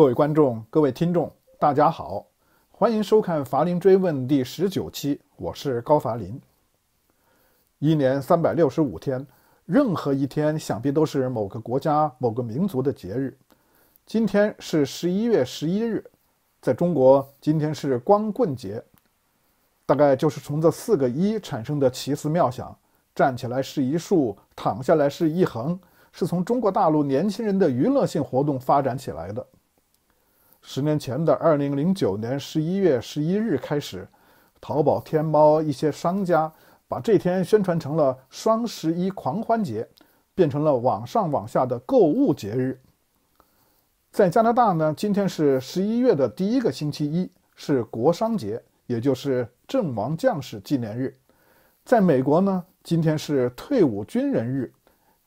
各位观众、各位听众，大家好，欢迎收看《法林追问》第十九期，我是高法林。一年三百六十五天，任何一天想必都是某个国家、某个民族的节日。今天是十一月十一日，在中国，今天是光棍节。大概就是从这四个“一”产生的奇思妙想：站起来是一竖，躺下来是一横，是从中国大陆年轻人的娱乐性活动发展起来的。十年前的二零零九年十一月十一日开始，淘宝、天猫一些商家把这天宣传成了“双十一狂欢节”，变成了网上网下的购物节日。在加拿大呢，今天是十一月的第一个星期一，是国商节，也就是阵亡将士纪念日。在美国呢，今天是退伍军人日，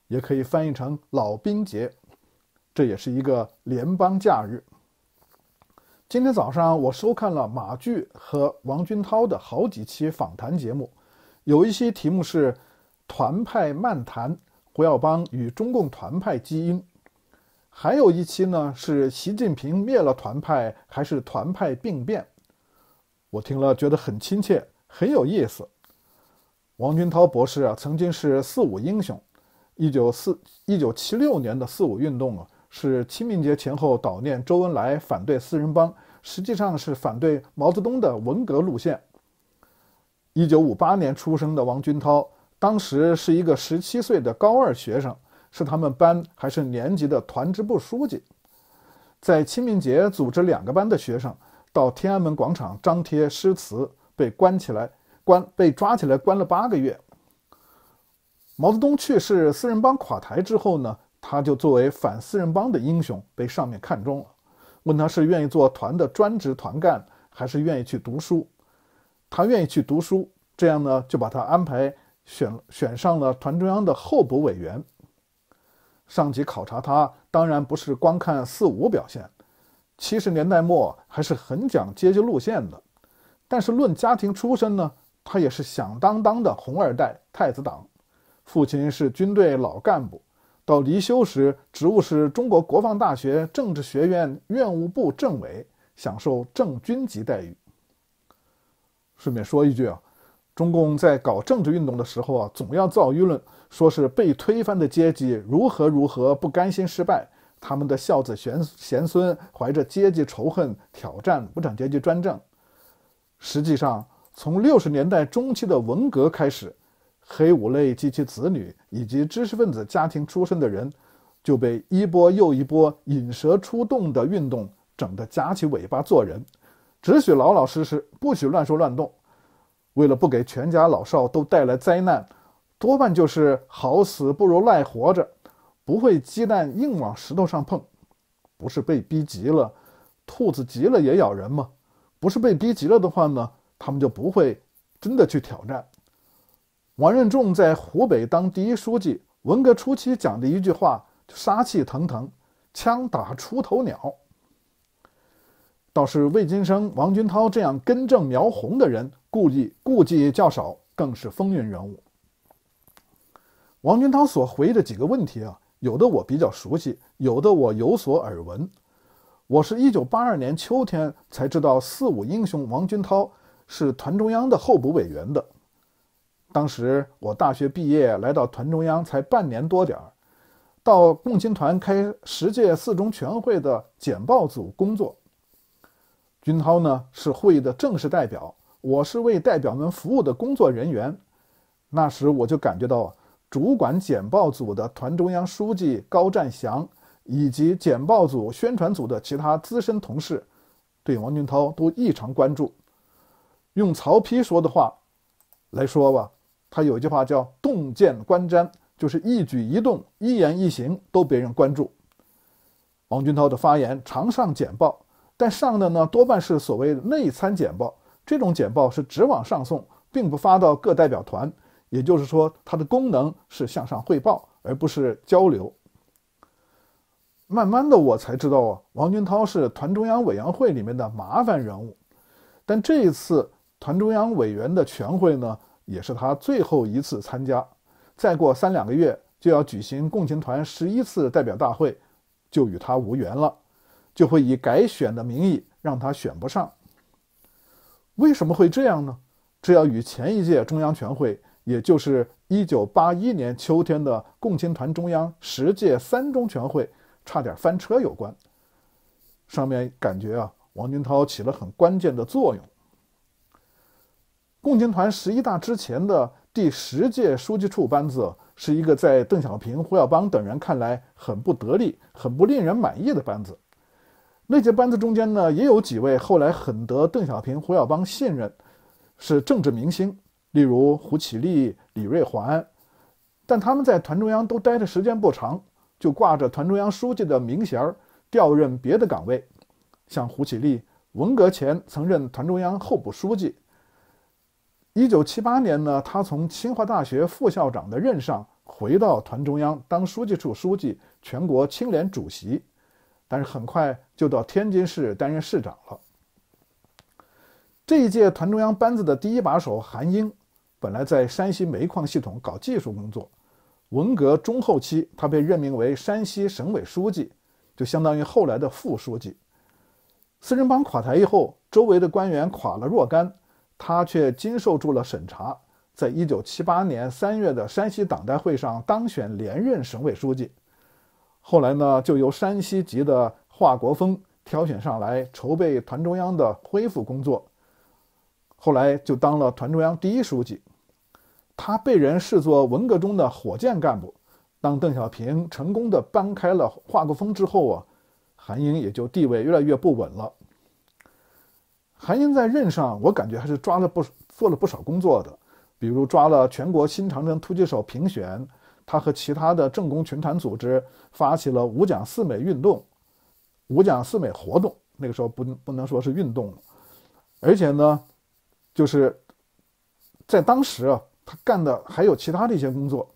也可以翻译成老兵节，这也是一个联邦假日。今天早上我收看了马骏和王军涛的好几期访谈节目，有一些题目是“团派漫谈”“胡耀邦与中共团派基因”，还有一期呢是“习近平灭了团派还是团派病变”。我听了觉得很亲切，很有意思。王军涛博士啊，曾经是“四五”英雄，一九四一九七六年的“四五”运动啊，是清明节前后悼念周恩来，反对四人帮。实际上是反对毛泽东的文革路线。一九五八年出生的王军涛，当时是一个十七岁的高二学生，是他们班还是年级的团支部书记，在清明节组织两个班的学生到天安门广场张贴诗词，被关起来，关被抓起来，关了八个月。毛泽东去世，四人帮垮台之后呢，他就作为反四人帮的英雄被上面看中了。问他是愿意做团的专职团干，还是愿意去读书？他愿意去读书，这样呢就把他安排选选上了团中央的候补委员。上级考察他，当然不是光看“四五表现。七十年代末还是很讲阶级路线的，但是论家庭出身呢，他也是响当当的红二代、太子党，父亲是军队老干部。到离休时，职务是中国国防大学政治学院院务部政委，享受正军级待遇。顺便说一句啊，中共在搞政治运动的时候啊，总要造舆论，说是被推翻的阶级如何如何不甘心失败，他们的孝子贤贤孙怀着阶级仇恨挑战无产阶级专政。实际上，从六十年代中期的文革开始。黑五类及其子女以及知识分子家庭出身的人，就被一波又一波引蛇出洞的运动整得夹起尾巴做人，只许老老实实，不许乱说乱动。为了不给全家老少都带来灾难，多半就是好死不如赖活着，不会鸡蛋硬往石头上碰。不是被逼急了，兔子急了也咬人吗？不是被逼急了的话呢，他们就不会真的去挑战。王任重在湖北当第一书记，文革初期讲的一句话，杀气腾腾，枪打出头鸟。倒是魏金生、王军涛这样根正苗红的人，顾忌顾忌较少，更是风云人物。王军涛所回忆的几个问题啊，有的我比较熟悉，有的我有所耳闻。我是一九八二年秋天才知道“四五”英雄王军涛是团中央的候补委员的。当时我大学毕业来到团中央才半年多点儿，到共青团开十届四中全会的简报组工作。军涛呢是会议的正式代表，我是为代表们服务的工作人员。那时我就感觉到，主管简报组的团中央书记高占祥，以及简报组宣传组的其他资深同事，对王军涛都异常关注。用曹丕说的话来说吧。他有一句话叫“洞见观瞻”，就是一举一动、一言一行都被人关注。王军涛的发言常上简报，但上的呢多半是所谓内参简报。这种简报是只往上送，并不发到各代表团，也就是说，它的功能是向上汇报，而不是交流。慢慢的，我才知道啊，王军涛是团中央委员会里面的麻烦人物。但这一次团中央委员的全会呢？也是他最后一次参加，再过三两个月就要举行共青团十一次代表大会，就与他无缘了，就会以改选的名义让他选不上。为什么会这样呢？这要与前一届中央全会，也就是一九八一年秋天的共青团中央十届三中全会差点翻车有关。上面感觉啊，王军涛起了很关键的作用。共青团十一大之前的第十届书记处班子是一个在邓小平、胡耀邦等人看来很不得力、很不令人满意的班子。那届班子中间呢，也有几位后来很得邓小平、胡耀邦信任，是政治明星，例如胡启立、李瑞环。但他们在团中央都待的时间不长，就挂着团中央书记的名衔儿，调任别的岗位。像胡启立，文革前曾任团中央候补书记。一九七八年呢，他从清华大学副校长的任上回到团中央当书记处书记、全国青联主席，但是很快就到天津市担任市长了。这一届团中央班子的第一把手韩英，本来在山西煤矿系统搞技术工作，文革中后期他被任命为山西省委书记，就相当于后来的副书记。四人帮垮台以后，周围的官员垮了若干。他却经受住了审查，在一九七八年三月的山西党代会上当选连任省委书记。后来呢，就由山西籍的华国锋挑选上来筹备团中央的恢复工作，后来就当了团中央第一书记。他被人视作文革中的火箭干部。当邓小平成功的搬开了华国锋之后啊，韩英也就地位越来越不稳了。韩英在任上，我感觉还是抓了不做了不少工作的，比如抓了全国新长征突击手评选，他和其他的政工群团组织发起了五讲四美运动，五讲四美活动，那个时候不不能说是运动，而且呢，就是在当时啊，他干的还有其他的一些工作，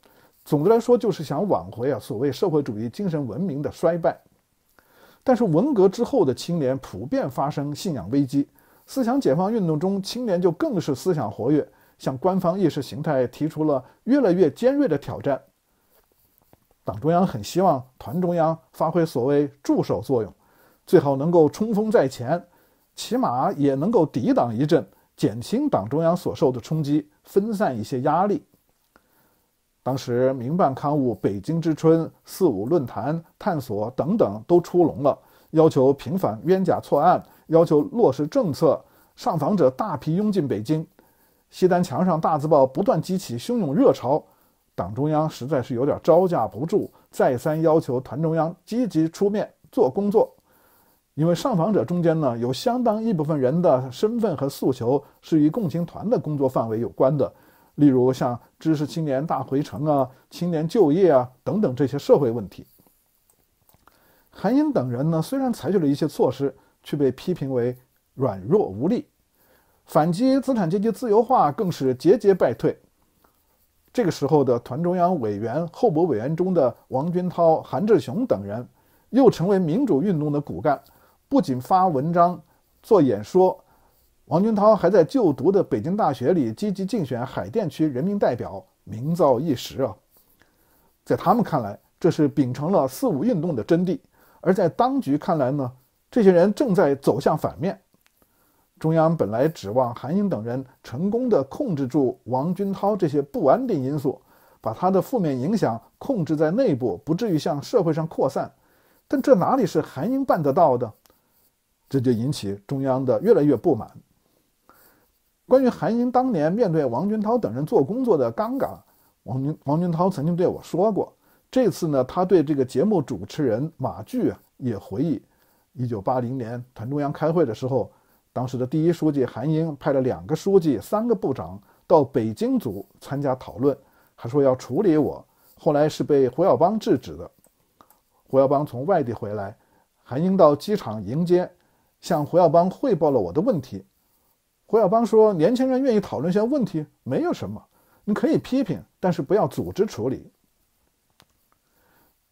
总的来说就是想挽回啊所谓社会主义精神文明的衰败，但是文革之后的青年普遍发生信仰危机。思想解放运动中，青年就更是思想活跃，向官方意识形态提出了越来越尖锐的挑战。党中央很希望团中央发挥所谓助手作用，最好能够冲锋在前，起码也能够抵挡一阵，减轻党中央所受的冲击，分散一些压力。当时，民办刊物《北京之春》《四五论坛》《探索》等等都出笼了，要求平反冤假错案。要求落实政策，上访者大批涌进北京，西单墙上大字报不断激起汹涌热潮，党中央实在是有点招架不住，再三要求团中央积极出面做工作，因为上访者中间呢，有相当一部分人的身份和诉求是与共青团的工作范围有关的，例如像知识青年大回城啊、青年就业啊等等这些社会问题。韩英等人呢，虽然采取了一些措施。却被批评为软弱无力，反击资产阶级自由化更是节节败退。这个时候的团中央委员、候补委员中的王军涛、韩志雄等人，又成为民主运动的骨干，不仅发文章、做演说，王军涛还在就读的北京大学里积极竞选海淀区人民代表，名噪一时啊。在他们看来，这是秉承了四五运动的真谛；而在当局看来呢？这些人正在走向反面。中央本来指望韩英等人成功的控制住王军涛这些不安定因素，把他的负面影响控制在内部，不至于向社会上扩散。但这哪里是韩英办得到的？这就引起中央的越来越不满。关于韩英当年面对王军涛等人做工作的尴尬，王军王军涛曾经对我说过。这次呢，他对这个节目主持人马骏也回忆。一九八零年团中央开会的时候，当时的第一书记韩英派了两个书记、三个部长到北京组参加讨论，还说要处理我。后来是被胡耀邦制止的。胡耀邦从外地回来，韩英到机场迎接，向胡耀邦汇报了我的问题。胡耀邦说：“年轻人愿意讨论些问题没有什么，你可以批评，但是不要组织处理。”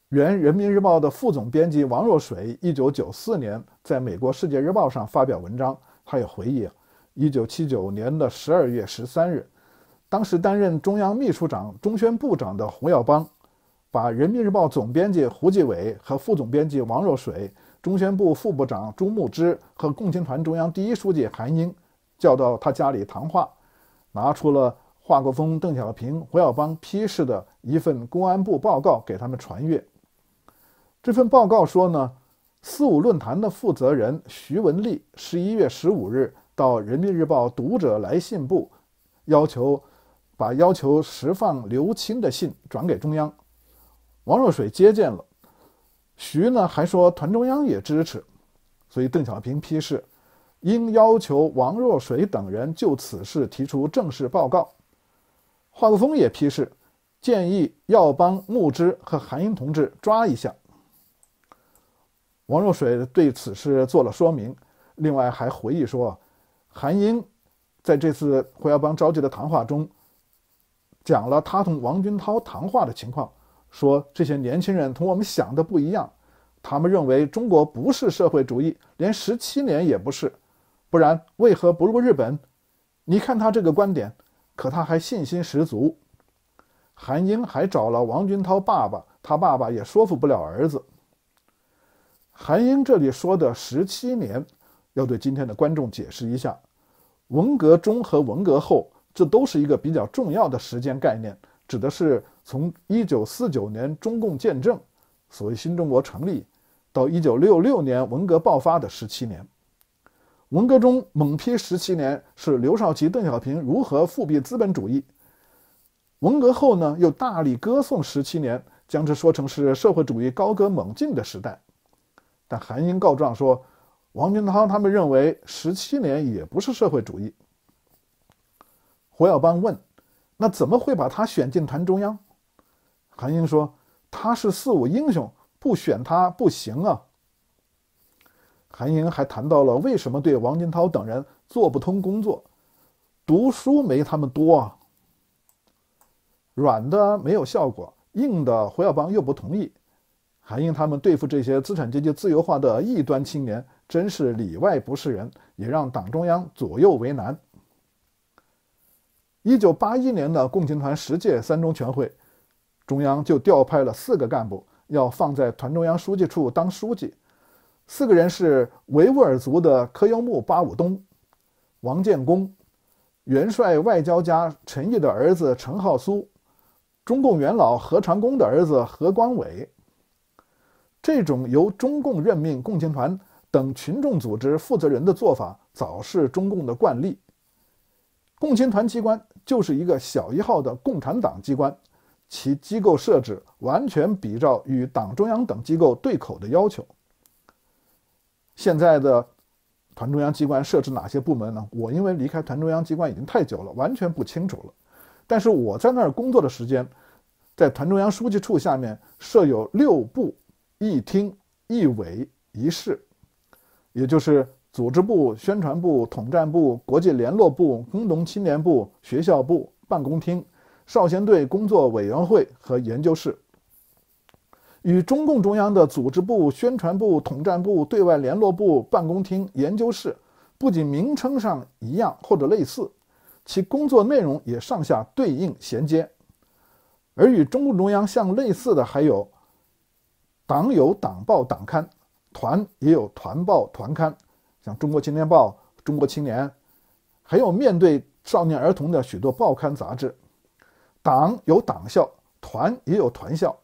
原《人民日报》的副总编辑王若水，一九九四年在美国《世界日报》上发表文章，他也回忆，一九七九年的十二月十三日，当时担任中央秘书长、中宣部长的胡耀邦，把《人民日报》总编辑胡继伟和副总编辑王若水、中宣部副部长朱穆之和共青团中央第一书记韩英，叫到他家里谈话，拿出了华国锋、邓小平、胡耀邦批示的一份公安部报告给他们传阅。这份报告说呢，四五论坛的负责人徐文丽十一月十五日到《人民日报》读者来信部，要求把要求释放刘青的信转给中央。王若水接见了徐呢，还说团中央也支持，所以邓小平批示，应要求王若水等人就此事提出正式报告。华国锋也批示，建议要帮穆之和韩英同志抓一下。王若水对此事做了说明，另外还回忆说，韩英在这次胡耀邦召集的谈话中，讲了他同王军涛谈话的情况，说这些年轻人同我们想的不一样，他们认为中国不是社会主义，连十七年也不是，不然为何不入日本？你看他这个观点，可他还信心十足。韩英还找了王军涛爸爸，他爸爸也说服不了儿子。韩英这里说的十七年，要对今天的观众解释一下：文革中和文革后，这都是一个比较重要的时间概念，指的是从一九四九年中共建政，所谓新中国成立，到一九六六年文革爆发的十七年。文革中猛批十七年是刘少奇、邓小平如何复辟资本主义；文革后呢，又大力歌颂十七年，将之说成是社会主义高歌猛进的时代。但韩英告状说，王金涛他们认为十七年也不是社会主义。胡耀邦问：“那怎么会把他选进团中央？”韩英说：“他是四五英雄，不选他不行啊。”韩英还谈到了为什么对王金涛等人做不通工作，读书没他们多啊，软的没有效果，硬的胡耀邦又不同意。还因他们对付这些资产阶级自由化的异端青年，真是里外不是人，也让党中央左右为难。一九八一年的共青团十届三中全会，中央就调派了四个干部，要放在团中央书记处当书记。四个人是维吾尔族的科尤木·巴武东、王建功、元帅外交家陈毅的儿子陈浩苏、中共元老何长工的儿子何光伟。这种由中共任命共青团等群众组织负责人的做法，早是中共的惯例。共青团机关就是一个小一号的共产党机关，其机构设置完全比照与党中央等机构对口的要求。现在的团中央机关设置哪些部门呢？我因为离开团中央机关已经太久了，完全不清楚了。但是我在那儿工作的时间，在团中央书记处下面设有六部。一厅一委一室，也就是组织部、宣传部、统战部、国际联络部、工农青年部、学校部、办公厅、少先队工作委员会和研究室，与中共中央的组织部、宣传部、统战部、对外联络部、办公厅、研究室，不仅名称上一样或者类似，其工作内容也上下对应衔接。而与中共中央相类似的还有。党有党报党刊，团也有团报团刊，像《中国青年报》《中国青年》，还有面对少年儿童的许多报刊杂志。党有党校，团也有团校，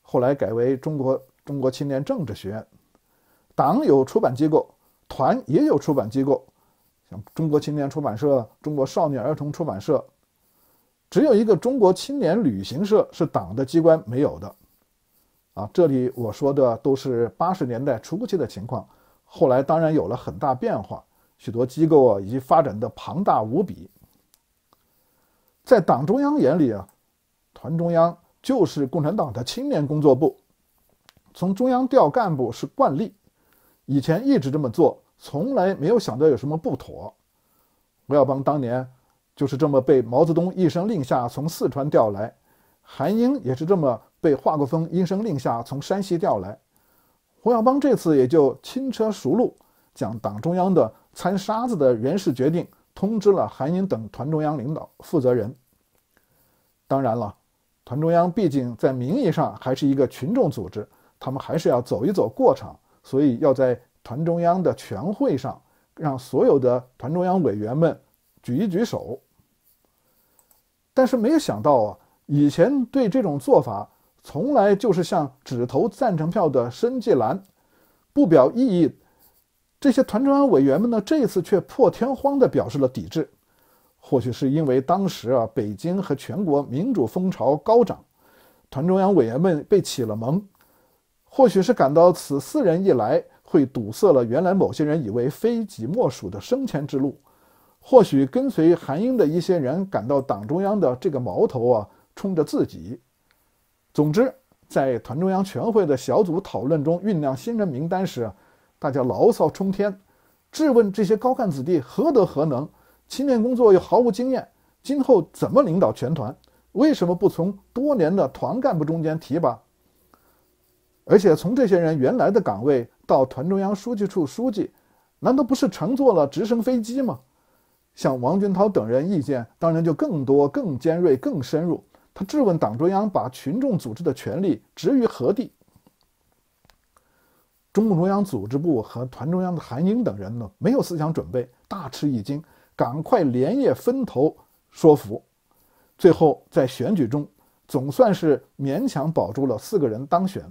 后来改为中国中国青年政治学院。党有出版机构，团也有出版机构，像中国青年出版社、中国少年儿童出版社。只有一个中国青年旅行社是党的机关没有的。啊，这里我说的都是八十年代初期的情况，后来当然有了很大变化，许多机构啊已经发展的庞大无比。在党中央眼里啊，团中央就是共产党的青年工作部，从中央调干部是惯例，以前一直这么做，从来没有想到有什么不妥。刘耀邦当年就是这么被毛泽东一声令下从四川调来，韩英也是这么。被华国锋一声令下从山西调来，胡耀邦这次也就轻车熟路，将党中央的掺沙子的人事决定通知了韩英等团中央领导负责人。当然了，团中央毕竟在名义上还是一个群众组织，他们还是要走一走过场，所以要在团中央的全会上让所有的团中央委员们举一举手。但是没有想到啊，以前对这种做法。从来就是像只投赞成票的申纪兰，不表异议。这些团中央委员们呢，这次却破天荒地表示了抵制。或许是因为当时啊，北京和全国民主风潮高涨，团中央委员们被起了蒙。或许是感到此四人一来，会堵塞了原来某些人以为非己莫属的升迁之路。或许跟随韩英的一些人感到党中央的这个矛头啊，冲着自己。总之，在团中央全会的小组讨论中酝酿新人名单时，大家牢骚冲天，质问这些高干子弟何德何能，青年工作又毫无经验，今后怎么领导全团？为什么不从多年的团干部中间提拔？而且从这些人原来的岗位到团中央书记处书记，难道不是乘坐了直升飞机吗？像王军涛等人意见当然就更多、更尖锐、更深入。他质问党中央：“把群众组织的权力置于何地？”中共中央组织部和团中央的韩英等人呢，没有思想准备，大吃一惊，赶快连夜分头说服。最后在选举中，总算是勉强保住了四个人当选，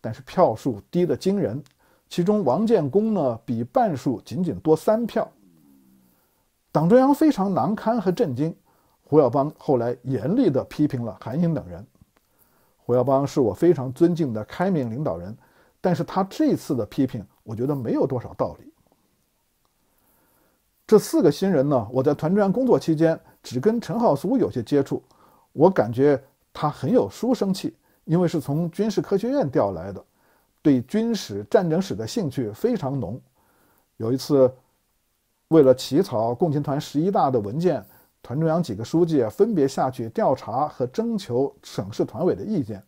但是票数低得惊人。其中王建功呢，比半数仅仅多三票。党中央非常难堪和震惊。胡耀邦后来严厉地批评了韩英等人。胡耀邦是我非常尊敬的开明领导人，但是他这次的批评，我觉得没有多少道理。这四个新人呢，我在团中央工作期间只跟陈浩苏有些接触，我感觉他很有书生气，因为是从军事科学院调来的，对军史、战争史的兴趣非常浓。有一次，为了起草共青团十一大的文件。团中央几个书记啊，分别下去调查和征求省市团委的意见。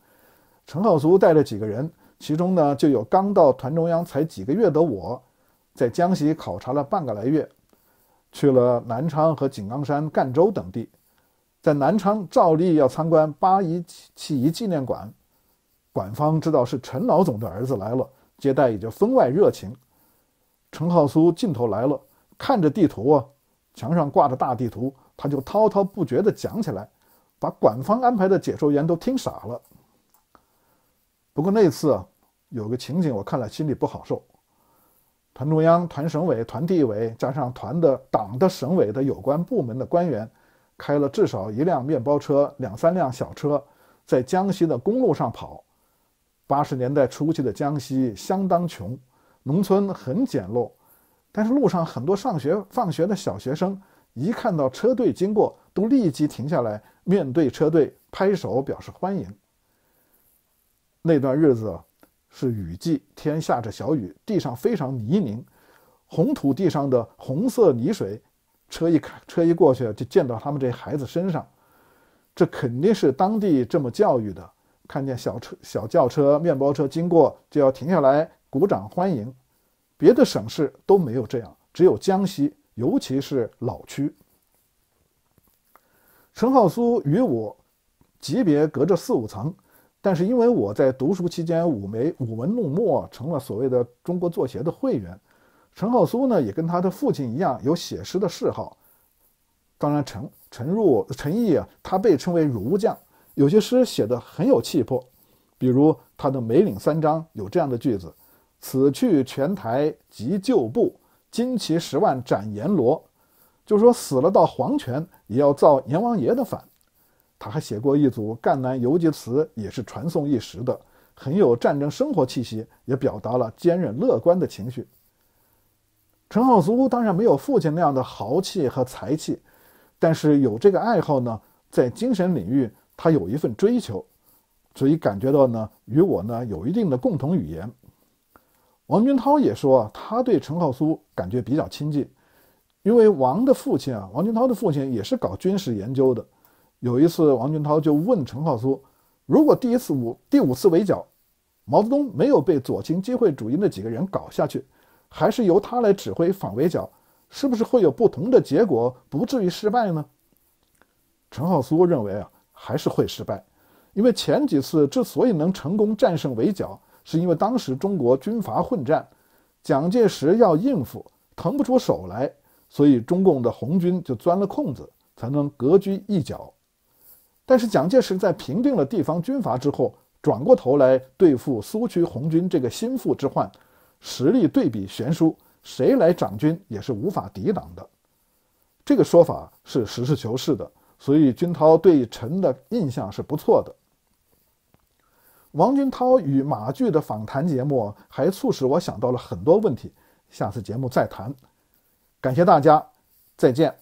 陈浩苏带着几个人，其中呢就有刚到团中央才几个月的我，在江西考察了半个来月，去了南昌和井冈山、赣州等地。在南昌，照例要参观八一起义纪念馆，馆方知道是陈老总的儿子来了，接待也就分外热情。陈浩苏镜头来了，看着地图啊，墙上挂着大地图。他就滔滔不绝地讲起来，把管方安排的解说员都听傻了。不过那次啊，有个情景我看了心里不好受。团中央、团省委、团地委加上团的党的省委的有关部门的官员，开了至少一辆面包车、两三辆小车，在江西的公路上跑。八十年代初期的江西相当穷，农村很简陋，但是路上很多上学放学的小学生。一看到车队经过，都立即停下来，面对车队拍手表示欢迎。那段日子是雨季，天下着小雨，地上非常泥泞，红土地上的红色泥水，车一开，车一过去就溅到他们这孩子身上。这肯定是当地这么教育的：看见小车、小轿车、面包车经过就要停下来鼓掌欢迎。别的省市都没有这样，只有江西。尤其是老区。陈浩苏与我级别隔着四五层，但是因为我在读书期间舞眉舞文弄墨，成了所谓的中国作协的会员。陈浩苏呢，也跟他的父亲一样有写诗的嗜好。当然，陈陈入陈毅啊，他被称为儒将，有些诗写得很有气魄，比如他的《梅岭三章》有这样的句子：“此去泉台，及旧部。”金旗十万斩阎罗，就说死了到黄泉也要造阎王爷的反。他还写过一组赣南游击词，也是传颂一时的，很有战争生活气息，也表达了坚韧乐观的情绪。陈浩苏当然没有父亲那样的豪气和才气，但是有这个爱好呢，在精神领域他有一份追求，所以感觉到呢，与我呢有一定的共同语言。王军涛也说啊，他对陈浩苏感觉比较亲近，因为王的父亲啊，王军涛的父亲也是搞军事研究的。有一次，王军涛就问陈浩苏：“如果第一次五、第五次围剿，毛泽东没有被左倾机会主义那几个人搞下去，还是由他来指挥反围剿，是不是会有不同的结果，不至于失败呢？”陈浩苏认为啊，还是会失败，因为前几次之所以能成功战胜围剿。是因为当时中国军阀混战，蒋介石要应付，腾不出手来，所以中共的红军就钻了空子，才能隔居一角。但是蒋介石在平定了地方军阀之后，转过头来对付苏区红军这个心腹之患，实力对比悬殊，谁来掌军也是无法抵挡的。这个说法是实事求是的，所以军涛对臣的印象是不错的。王军涛与马骏的访谈节目，还促使我想到了很多问题，下次节目再谈。感谢大家，再见。